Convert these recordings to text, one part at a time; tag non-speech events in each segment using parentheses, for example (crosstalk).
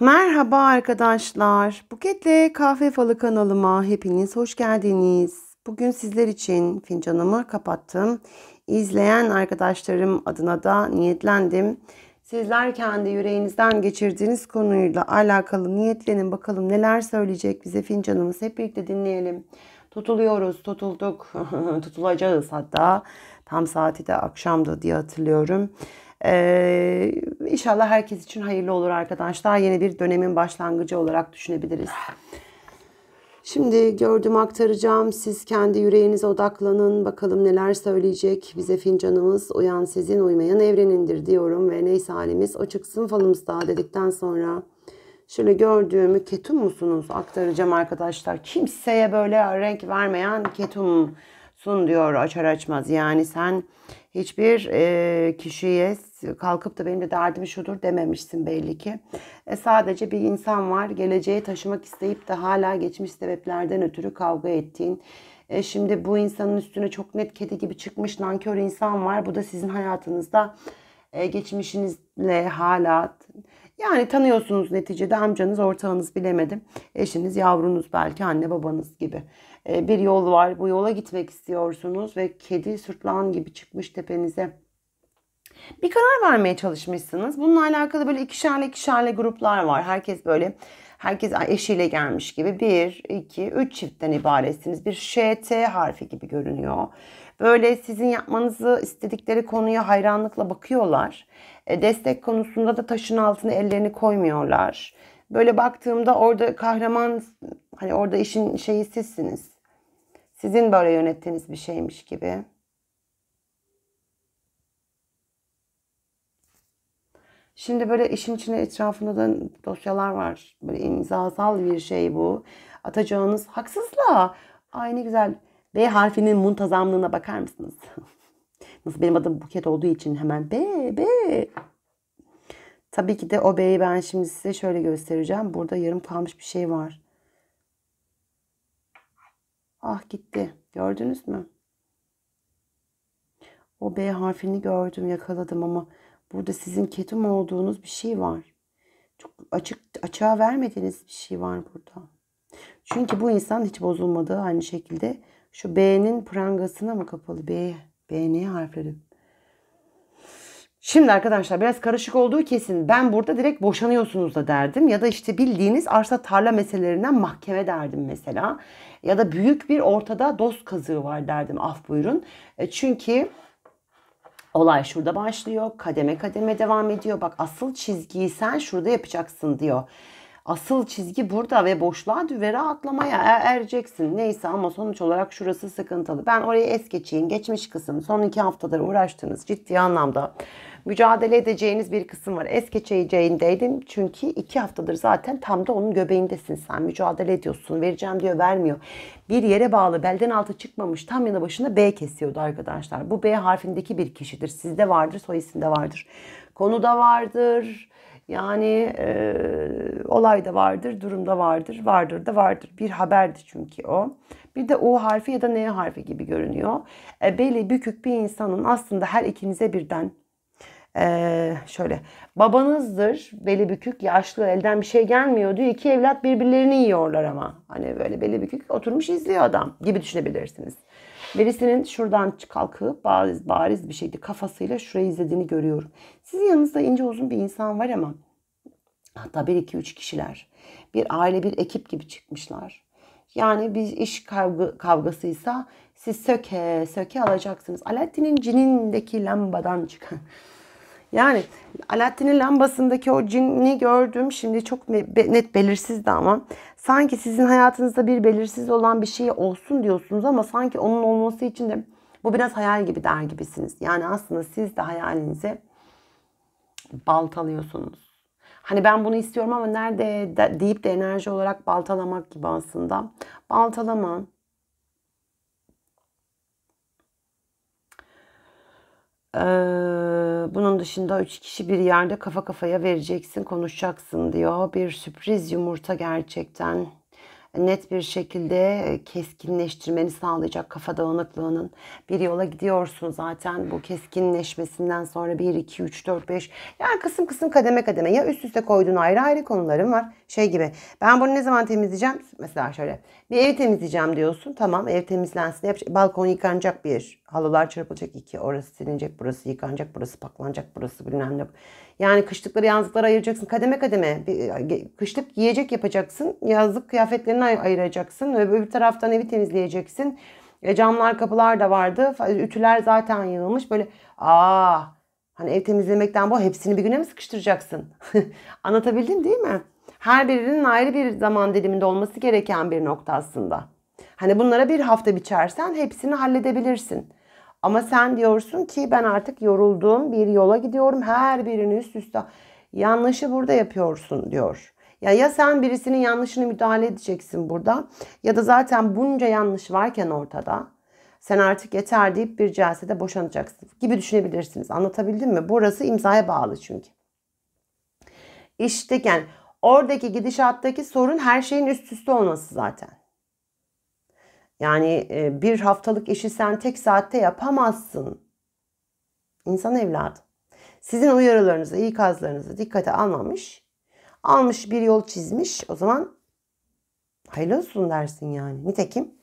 Merhaba arkadaşlar. Buketle Kahve Falı kanalıma hepiniz hoş geldiniz. Bugün sizler için fincanımı kapattım. İzleyen arkadaşlarım adına da niyetlendim. Sizler kendi yüreğinizden geçirdiğiniz konuyla alakalı niyetlenin bakalım neler söyleyecek bize fincanımız. Hep birlikte dinleyelim. Tutuluyoruz, tutulduk, (laughs) tutulacağız hatta. Tam saati de akşamdı diye hatırlıyorum. Ee, inşallah herkes için hayırlı olur arkadaşlar. Yeni bir dönemin başlangıcı olarak düşünebiliriz. Şimdi gördüm aktaracağım. Siz kendi yüreğinize odaklanın. Bakalım neler söyleyecek bize fincanımız. Uyan sizin uymayan evrenindir diyorum. Ve neyse halimiz o çıksın daha dedikten sonra. Şöyle gördüğümü ketum musunuz aktaracağım arkadaşlar. Kimseye böyle renk vermeyen ketum sun diyor açar açmaz. Yani sen hiçbir e, kişiye kalkıp da benim de derdim şudur dememişsin belli ki. E sadece bir insan var geleceğe taşımak isteyip de hala geçmiş sebeplerden ötürü kavga ettiğin. E şimdi bu insanın üstüne çok net kedi gibi çıkmış nankör insan var. Bu da sizin hayatınızda e, geçmişinizle hala yani tanıyorsunuz neticede amcanız, ortağınız bilemedim. Eşiniz, yavrunuz belki anne babanız gibi. E, bir yol var. Bu yola gitmek istiyorsunuz ve kedi sırtlan gibi çıkmış tepenize. Bir karar vermeye çalışmışsınız. Bununla alakalı böyle ikişerle ikişerle gruplar var. Herkes böyle herkes eşiyle gelmiş gibi bir, iki, üç çiftten ibaretsiniz. Bir ŞT harfi gibi görünüyor. Böyle sizin yapmanızı istedikleri konuya hayranlıkla bakıyorlar. E, destek konusunda da taşın altına ellerini koymuyorlar. Böyle baktığımda orada kahraman hani orada işin şeyi sizsiniz. Sizin böyle yönettiğiniz bir şeymiş gibi. Şimdi böyle işin içine etrafında da dosyalar var. Böyle imzasal bir şey bu. Atacağınız haksızlığa. aynı güzel. B harfinin muntazamlığına bakar mısınız? (laughs) Nasıl benim adım Buket olduğu için hemen B, B. Tabii ki de o B'yi ben şimdi size şöyle göstereceğim. Burada yarım kalmış bir şey var. Ah gitti. Gördünüz mü? O B harfini gördüm, yakaladım ama Burada sizin ketum olduğunuz bir şey var. Çok açık açığa vermediğiniz bir şey var burada. Çünkü bu insan hiç bozulmadı aynı şekilde. Şu B'nin prangasına mı kapalı? B, B niye harfleri? Şimdi arkadaşlar biraz karışık olduğu kesin. Ben burada direkt boşanıyorsunuz da derdim. Ya da işte bildiğiniz arsa tarla meselelerinden mahkeme derdim mesela. Ya da büyük bir ortada dost kazığı var derdim af buyurun. E, çünkü Olay şurada başlıyor. Kademe kademe devam ediyor. Bak asıl çizgiyi sen şurada yapacaksın diyor. Asıl çizgi burada ve boşluğa düvera atlamaya er-, ereceksin. Neyse ama sonuç olarak şurası sıkıntılı. Ben orayı es geçeyim. Geçmiş kısım. Son iki haftadır uğraştığınız ciddi anlamda mücadele edeceğiniz bir kısım var. Es geçeceğindeydim. Çünkü iki haftadır zaten tam da onun göbeğindesin sen. Mücadele ediyorsun. Vereceğim diyor vermiyor. Bir yere bağlı belden altı çıkmamış tam yanı başında B kesiyordu arkadaşlar. Bu B harfindeki bir kişidir. Sizde vardır soy isimde vardır. Konuda vardır yani e, olay da vardır, durum da vardır, vardır da vardır. Bir haberdi çünkü o. Bir de U harfi ya da N harfi gibi görünüyor. E, beli bükük bir insanın aslında her ikinize birden ee, şöyle babanızdır beli bükük yaşlı elden bir şey gelmiyor diyor iki evlat birbirlerini yiyorlar ama hani böyle beli bükük oturmuş izliyor adam gibi düşünebilirsiniz. Birisinin şuradan kalkıp bariz bariz bir şeydi kafasıyla şurayı izlediğini görüyorum. Sizin yanınızda ince uzun bir insan var ama hatta bir iki üç kişiler. Bir aile bir ekip gibi çıkmışlar. Yani bir iş kavga, kavgasıysa siz söke söke alacaksınız. Alaaddin'in cinindeki lambadan çıkan yani Alaaddin'in lambasındaki o cinni gördüm. Şimdi çok net belirsizdi ama. Sanki sizin hayatınızda bir belirsiz olan bir şey olsun diyorsunuz ama sanki onun olması için de bu biraz hayal gibi der gibisiniz. Yani aslında siz de hayalinize baltalıyorsunuz. Hani ben bunu istiyorum ama nerede deyip de enerji olarak baltalamak gibi aslında. Baltalama, Ee, bunun dışında üç kişi bir yerde kafa kafaya vereceksin, konuşacaksın diyor. Bir sürpriz yumurta gerçekten net bir şekilde e, keskinleştirmeni sağlayacak kafa dağınıklığının bir yola gidiyorsun zaten bu keskinleşmesinden sonra 1 2 3 4 5 yani kısım kısım kademe kademe ya üst üste koyduğun ayrı ayrı konuların var şey gibi ben bunu ne zaman temizleyeceğim mesela şöyle bir evi temizleyeceğim diyorsun tamam ev temizlensin hep balkon yıkanacak bir halılar çırpılacak iki orası silinecek burası yıkanacak burası paklanacak burası bilmem ne yani kışlıkları yazlıklara ayıracaksın. Kademe kademe kışlık yiyecek yapacaksın. Yazlık kıyafetlerini ayıracaksın. ve Öbür taraftan evi temizleyeceksin. E, camlar kapılar da vardı. Ütüler zaten yığılmış. Böyle aa hani ev temizlemekten bu hepsini bir güne mi sıkıştıracaksın? (laughs) Anlatabildim değil mi? Her birinin ayrı bir zaman diliminde olması gereken bir nokta aslında. Hani bunlara bir hafta biçersen hepsini halledebilirsin. Ama sen diyorsun ki ben artık yoruldum bir yola gidiyorum her birini üst üste. Yanlışı burada yapıyorsun diyor. Ya ya sen birisinin yanlışını müdahale edeceksin burada ya da zaten bunca yanlış varken ortada sen artık yeter deyip bir celsede boşanacaksın gibi düşünebilirsiniz. Anlatabildim mi? Burası imzaya bağlı çünkü. İşte yani oradaki gidişattaki sorun her şeyin üst üste olması zaten. Yani e, bir haftalık işi sen tek saatte yapamazsın. İnsan evladı. Sizin uyarılarınızı, ikazlarınızı dikkate almamış. Almış bir yol çizmiş. O zaman hayırlı olsun dersin yani. Nitekim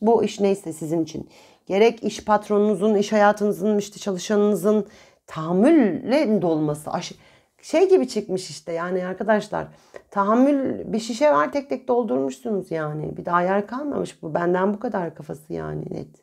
bu iş neyse sizin için. Gerek iş patronunuzun, iş hayatınızın, işte çalışanınızın tahammülle dolması, aşı, şey gibi çıkmış işte yani arkadaşlar tahammül bir şişe var tek tek doldurmuşsunuz yani. Bir daha yer kalmamış bu. Benden bu kadar kafası yani net.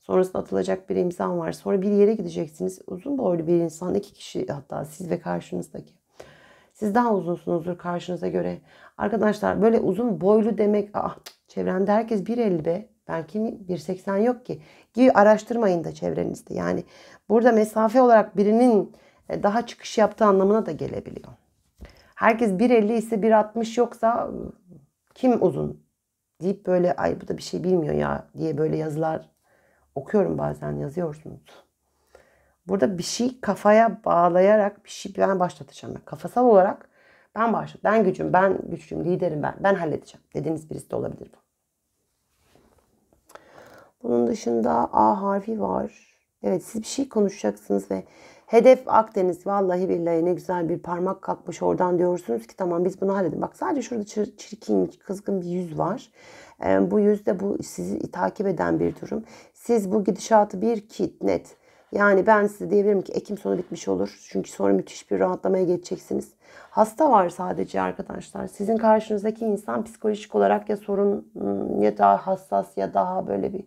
Sonrasında atılacak bir imzan var. Sonra bir yere gideceksiniz. Uzun boylu bir insan. iki kişi hatta siz ve karşınızdaki. Siz daha uzunsunuzdur karşınıza göre. Arkadaşlar böyle uzun boylu demek. Ah, çevremde herkes 1.50 be. Ben kim 1.80 yok ki. Gibi araştırmayın da çevrenizde. Yani burada mesafe olarak birinin e, daha çıkış yaptığı anlamına da gelebiliyor. Herkes 1.50 ise 1.60 yoksa ıı, kim uzun deyip böyle ay bu da bir şey bilmiyor ya diye böyle yazılar okuyorum bazen yazıyorsunuz. Burada bir şey kafaya bağlayarak bir şey ben başlatacağım. Yani kafasal olarak ben başlat, ben gücüm, ben güçlüyüm, liderim ben, ben halledeceğim dediğiniz birisi de olabilir bu. Bunun dışında A harfi var. Evet siz bir şey konuşacaksınız ve Hedef Akdeniz. Vallahi billahi ne güzel bir parmak kalkmış oradan diyorsunuz ki tamam biz bunu halledin. Bak sadece şurada çirkin, kızgın bir yüz var. E, bu yüzde bu sizi takip eden bir durum. Siz bu gidişatı bir kitnet. Yani ben size diyebilirim ki Ekim sonu bitmiş olur. Çünkü sonra müthiş bir rahatlamaya geçeceksiniz. Hasta var sadece arkadaşlar. Sizin karşınızdaki insan psikolojik olarak ya sorun ıı, ya daha hassas ya daha böyle bir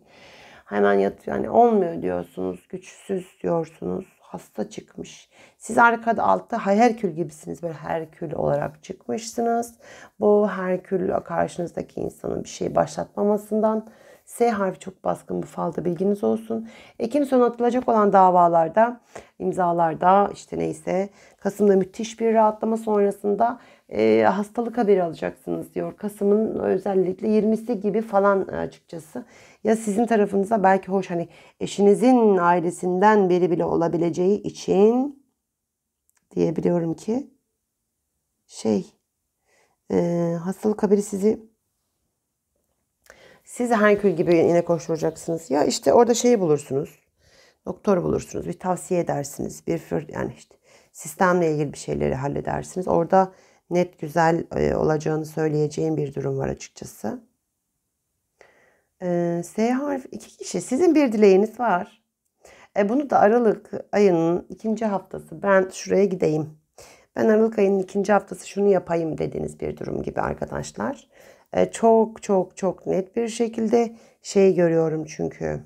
hemen yatıyor. Yani olmuyor diyorsunuz. Güçsüz diyorsunuz hasta çıkmış. Siz arkada altta Herkül gibisiniz. Böyle Herkül olarak çıkmışsınız. Bu Herkül karşınızdaki insanın bir şey başlatmamasından S harfi çok baskın bu falda bilginiz olsun. Ekim sonu atılacak olan davalarda, imzalarda işte neyse Kasım'da müthiş bir rahatlama sonrasında e, hastalık haberi alacaksınız diyor. Kasım'ın özellikle 20'si gibi falan açıkçası. Ya sizin tarafınıza belki hoş hani eşinizin ailesinden biri bile olabileceği için diyebiliyorum ki şey e, hastalık haberi sizi sizi Herkül gibi yine koşturacaksınız. Ya işte orada şeyi bulursunuz. Doktor bulursunuz. Bir tavsiye edersiniz. Bir yani işte sistemle ilgili bir şeyleri halledersiniz. Orada net güzel e, olacağını söyleyeceğim bir durum var açıkçası. E, S harfi iki kişi. Sizin bir dileğiniz var. E bunu da Aralık ayının ikinci haftası. Ben şuraya gideyim. Ben Aralık ayının ikinci haftası şunu yapayım dediğiniz bir durum gibi arkadaşlar. E, çok çok çok net bir şekilde şey görüyorum çünkü.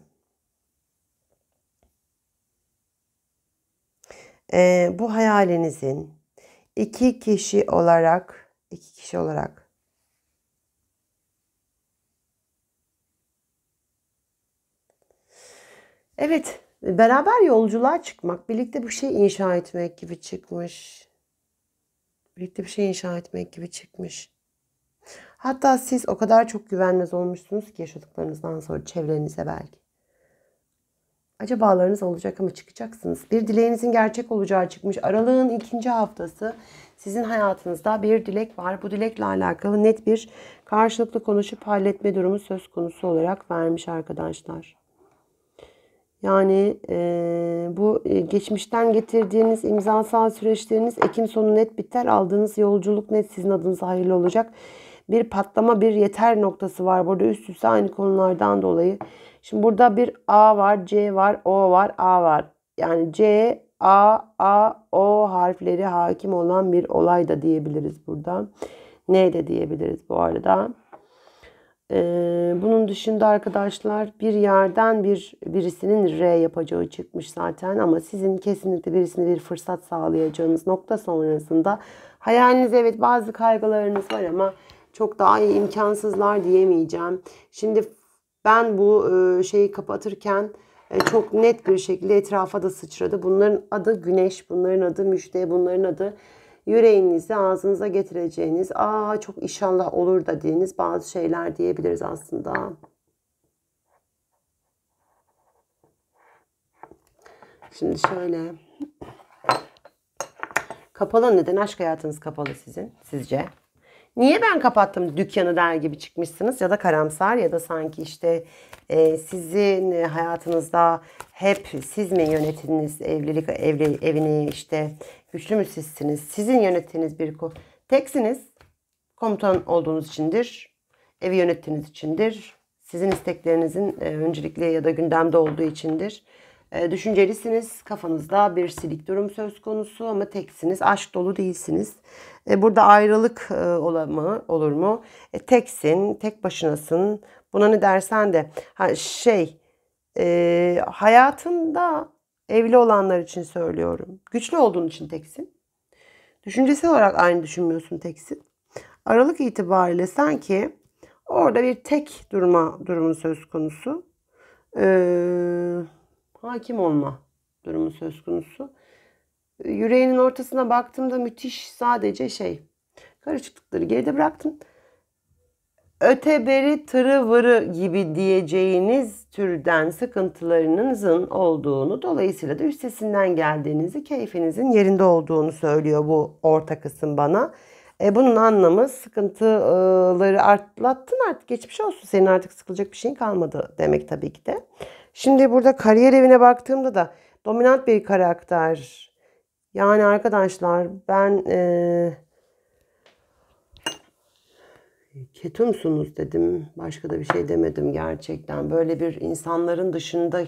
bu hayalinizin iki kişi olarak iki kişi olarak Evet, beraber yolculuğa çıkmak, birlikte bir şey inşa etmek gibi çıkmış. Birlikte bir şey inşa etmek gibi çıkmış. Hatta siz o kadar çok güvenmez olmuşsunuz ki yaşadıklarınızdan sonra çevrenize belki acabalarınız olacak ama çıkacaksınız. Bir dileğinizin gerçek olacağı çıkmış. Aralığın ikinci haftası sizin hayatınızda bir dilek var. Bu dilekle alakalı net bir karşılıklı konuşup halletme durumu söz konusu olarak vermiş arkadaşlar. Yani e, bu e, geçmişten getirdiğiniz imzasal süreçleriniz Ekim sonu net biter. Aldığınız yolculuk net sizin adınıza hayırlı olacak bir patlama, bir yeter noktası var burada üst üste aynı konulardan dolayı. Şimdi burada bir A var, C var, O var, A var. Yani C, A, A, O harfleri hakim olan bir olay da diyebiliriz burada. Ne de diyebiliriz bu arada. Ee, bunun dışında arkadaşlar bir yerden bir birisinin R yapacağı çıkmış zaten ama sizin kesinlikle birisine bir fırsat sağlayacağınız nokta sonrasında hayaliniz evet bazı kaygılarınız var ama çok daha iyi imkansızlar diyemeyeceğim. Şimdi ben bu e, şeyi kapatırken e, çok net bir şekilde etrafa da sıçradı. Bunların adı güneş, bunların adı müjde, bunların adı yüreğinizi ağzınıza getireceğiniz, aa çok inşallah olur da dediğiniz bazı şeyler diyebiliriz aslında. Şimdi şöyle. Kapalı neden aşk hayatınız kapalı sizin sizce? Niye ben kapattım dükkanı der gibi çıkmışsınız ya da karamsar ya da sanki işte e, sizin hayatınızda hep siz mi yönettiniz evlilik evli, evini işte güçlü mü sizsiniz? Sizin yönettiğiniz bir ko teksiniz. Komutan olduğunuz içindir. Evi yönettiğiniz içindir. Sizin isteklerinizin e, öncelikli ya da gündemde olduğu içindir. Ee, düşüncelisiniz. Kafanızda bir silik durum söz konusu ama teksiniz. Aşk dolu değilsiniz. E, burada ayrılık e, olamı, olur mu? E, teksin, tek başınasın. Buna ne dersen de ha, şey e, hayatında evli olanlar için söylüyorum. Güçlü olduğun için teksin. Düşüncesel olarak aynı düşünmüyorsun teksin. Aralık itibariyle sanki orada bir tek durma durumun söz konusu. Eee hakim olma durumu söz konusu. Ee, yüreğinin ortasına baktığımda müthiş sadece şey. Karışıklıkları geride bıraktım. Öteberi tırı vırı gibi diyeceğiniz türden sıkıntılarınızın olduğunu dolayısıyla da üstesinden geldiğinizi keyfinizin yerinde olduğunu söylüyor bu orta kısım bana. E, bunun anlamı sıkıntıları artlattın artık geçmiş olsun. Senin artık sıkılacak bir şeyin kalmadı demek tabii ki de. Şimdi burada kariyer evine baktığımda da dominant bir karakter. Yani arkadaşlar ben ee, ketumsunuz dedim. Başka da bir şey demedim gerçekten. Böyle bir insanların dışında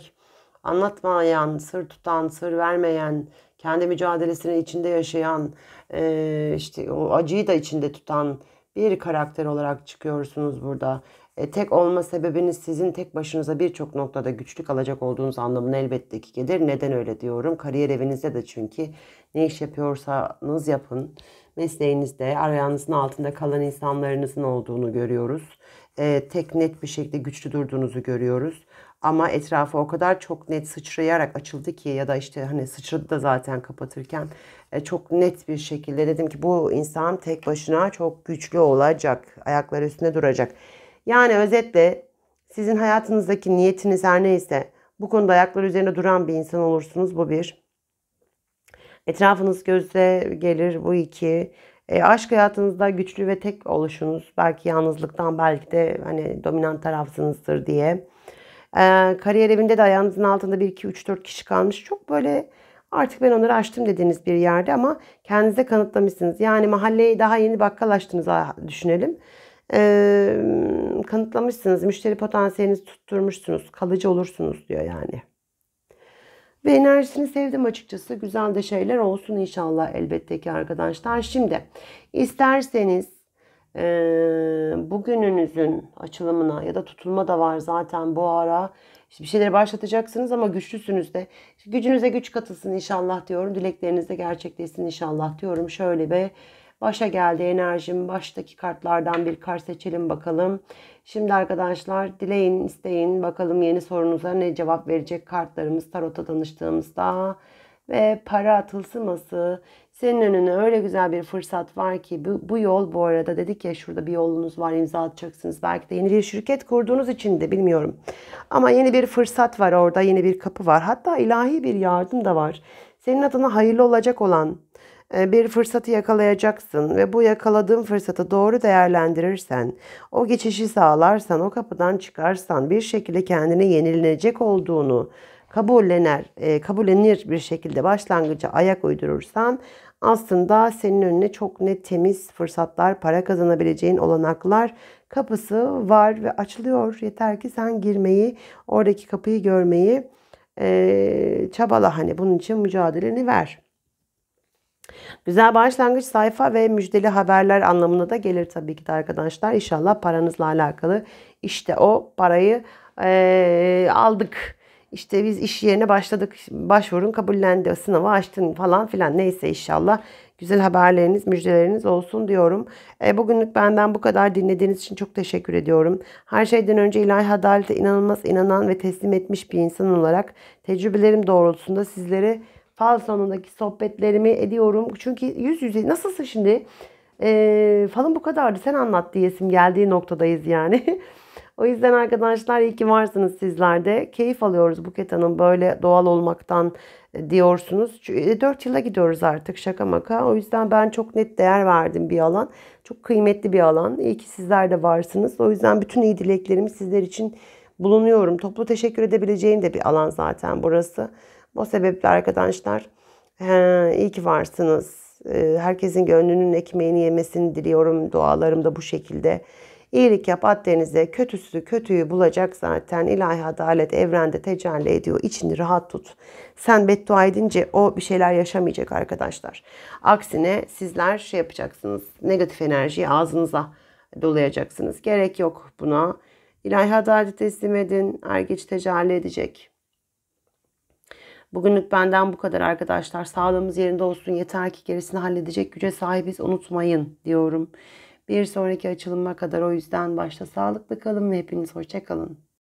anlatmayan, sır tutan, sır vermeyen, kendi mücadelesinin içinde yaşayan, e, işte o acıyı da içinde tutan bir karakter olarak çıkıyorsunuz burada. E, tek olma sebebiniz sizin tek başınıza birçok noktada güçlük alacak olduğunuz anlamına elbette ki gelir. Neden öyle diyorum? Kariyer evinizde de çünkü ne iş yapıyorsanız yapın. Mesleğinizde arayanızın altında kalan insanlarınızın olduğunu görüyoruz. E, tek net bir şekilde güçlü durduğunuzu görüyoruz. Ama etrafı o kadar çok net sıçrayarak açıldı ki ya da işte hani sıçradı da zaten kapatırken e, çok net bir şekilde dedim ki bu insan tek başına çok güçlü olacak. Ayakları üstüne duracak yani özetle sizin hayatınızdaki niyetiniz her neyse bu konuda ayaklar üzerine duran bir insan olursunuz. Bu bir. Etrafınız göze gelir. Bu iki. E, aşk hayatınızda güçlü ve tek oluşunuz. Belki yalnızlıktan belki de hani dominant tarafsınızdır diye. E, kariyer evinde de ayağınızın altında 1-2-3-4 kişi kalmış. Çok böyle artık ben onları açtım dediğiniz bir yerde ama kendinize kanıtlamışsınız. Yani mahalleyi daha yeni bakkal açtığınızı düşünelim e, kanıtlamışsınız. Müşteri potansiyelinizi tutturmuşsunuz. Kalıcı olursunuz diyor yani. Ve enerjisini sevdim açıkçası. Güzel de şeyler olsun inşallah elbette ki arkadaşlar. Şimdi isterseniz e, bugününüzün açılımına ya da tutulma da var zaten bu ara. İşte bir şeyleri başlatacaksınız ama güçlüsünüz de. İşte gücünüze güç katılsın inşallah diyorum. Dilekleriniz de gerçekleşsin inşallah diyorum. Şöyle bir Başa geldi enerjim. Baştaki kartlardan bir kart seçelim bakalım. Şimdi arkadaşlar dileyin, isteyin. Bakalım yeni sorunuza ne cevap verecek kartlarımız tarota danıştığımızda. Ve para tılsıması senin önüne öyle güzel bir fırsat var ki bu, bu yol bu arada dedik ya şurada bir yolunuz var imza atacaksınız. Belki de yeni bir şirket kurduğunuz için de bilmiyorum. Ama yeni bir fırsat var orada yeni bir kapı var. Hatta ilahi bir yardım da var. Senin adına hayırlı olacak olan e, bir fırsatı yakalayacaksın ve bu yakaladığın fırsatı doğru değerlendirirsen, o geçişi sağlarsan, o kapıdan çıkarsan bir şekilde kendine yenilenecek olduğunu kabullenir, e, kabullenir bir şekilde başlangıca ayak uydurursan aslında senin önüne çok net temiz fırsatlar, para kazanabileceğin olanaklar kapısı var ve açılıyor. Yeter ki sen girmeyi, oradaki kapıyı görmeyi e, çabala hani bunun için mücadeleni ver.'' Güzel başlangıç sayfa ve müjdeli haberler anlamına da gelir tabii ki de arkadaşlar. İnşallah paranızla alakalı. işte o parayı ee, aldık. İşte biz iş yerine başladık. Başvurun kabullendi. Sınavı açtın falan filan. Neyse inşallah güzel haberleriniz, müjdeleriniz olsun diyorum. E, bugünlük benden bu kadar dinlediğiniz için çok teşekkür ediyorum. Her şeyden önce ilahi adalete inanılmaz inanan ve teslim etmiş bir insan olarak tecrübelerim doğrultusunda sizlere fal sonundaki sohbetlerimi ediyorum. Çünkü yüz yüze nasılsın şimdi? E, falın bu kadardı sen anlat diyesim geldiği noktadayız yani. (laughs) o yüzden arkadaşlar iyi ki varsınız sizlerde Keyif alıyoruz Buket Hanım böyle doğal olmaktan e, diyorsunuz. 4 e, yıla gidiyoruz artık şaka maka. O yüzden ben çok net değer verdim bir alan. Çok kıymetli bir alan. İyi ki sizler de varsınız. O yüzden bütün iyi dileklerimi sizler için bulunuyorum. Toplu teşekkür edebileceğim de bir alan zaten burası. O sebeple arkadaşlar he, iyi ki varsınız. Ee, herkesin gönlünün ekmeğini yemesini diliyorum. Dualarım da bu şekilde. İyilik yap Akdeniz'e kötüsü kötüyü bulacak zaten. İlahi adalet evrende tecelli ediyor. İçini rahat tut. Sen beddua edince o bir şeyler yaşamayacak arkadaşlar. Aksine sizler şey yapacaksınız. Negatif enerjiyi ağzınıza dolayacaksınız. Gerek yok buna. İlahi adalet teslim edin. Er geç tecelli edecek. Bugünlük benden bu kadar arkadaşlar. Sağlığımız yerinde olsun. Yeter ki gerisini halledecek güce sahibiz. Unutmayın diyorum. Bir sonraki açılıma kadar o yüzden başta sağlıklı kalın ve hepiniz hoşça kalın.